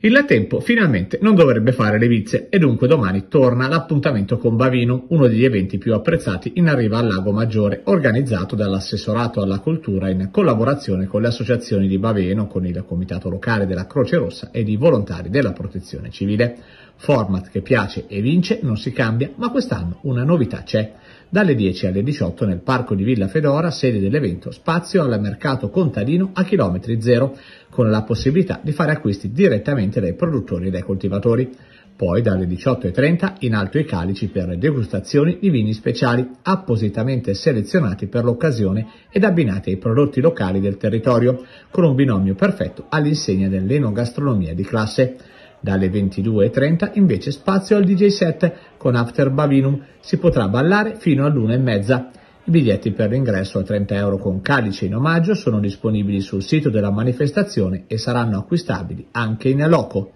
Il Tempo finalmente non dovrebbe fare le vizie e dunque domani torna l'appuntamento con Bavino, uno degli eventi più apprezzati in arriva al Lago Maggiore, organizzato dall'assessorato alla cultura in collaborazione con le associazioni di Baveno, con il comitato locale della Croce Rossa e i volontari della protezione civile. Format che piace e vince non si cambia, ma quest'anno una novità c'è dalle 10 alle 18 nel parco di Villa Fedora, sede dell'evento Spazio al mercato contadino a chilometri zero, con la possibilità di fare acquisti direttamente dai produttori e dai coltivatori. Poi dalle 18.30 in alto i calici per degustazioni di vini speciali, appositamente selezionati per l'occasione ed abbinati ai prodotti locali del territorio, con un binomio perfetto all'insegna dell'enogastronomia di classe. Dalle 22.30 invece spazio al DJ set con After Bavinum, si potrà ballare fino all'1.30. I biglietti per l'ingresso a 30 euro con calice in omaggio sono disponibili sul sito della manifestazione e saranno acquistabili anche in loco.